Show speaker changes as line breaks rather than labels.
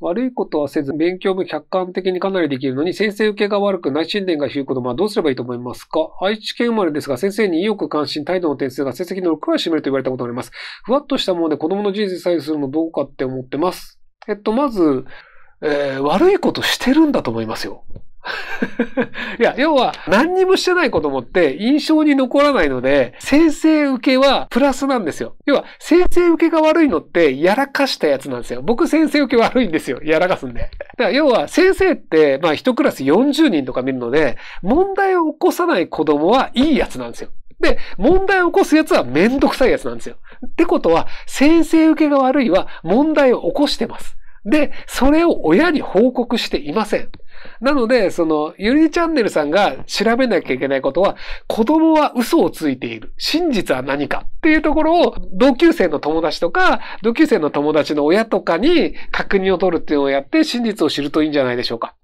悪いことはせず、勉強も客観的にかなりできるのに、先生受けが悪く内心伝が低い子供はどうすればいいと思いますか愛知県生まれですが、先生に意欲関心、態度の点数が成績の6割占めると言われたことがあります。ふわっとしたもので子供の人生左右するのどうかって思ってます。えっと、まず、えー、悪いことしてるんだと思いますよ。いや、要は何にもしてない子供って印象に残らないので、先生受けはプラスなんですよ。要は先生受けが悪いのってやらかしたやつなんですよ。僕先生受け悪いんですよ。やらかすんで。だから要は先生って、まあ一クラス40人とか見るので、問題を起こさない子供はいいやつなんですよ。で、問題を起こすやつはめんどくさいやつなんですよ。ってことは、先生受けが悪いは問題を起こしてます。で、それを親に報告していません。なので、その、ゆりチャンネルさんが調べなきゃいけないことは、子供は嘘をついている。真実は何かっていうところを、同級生の友達とか、同級生の友達の親とかに確認を取るっていうのをやって、真実を知るといいんじゃないでしょうか。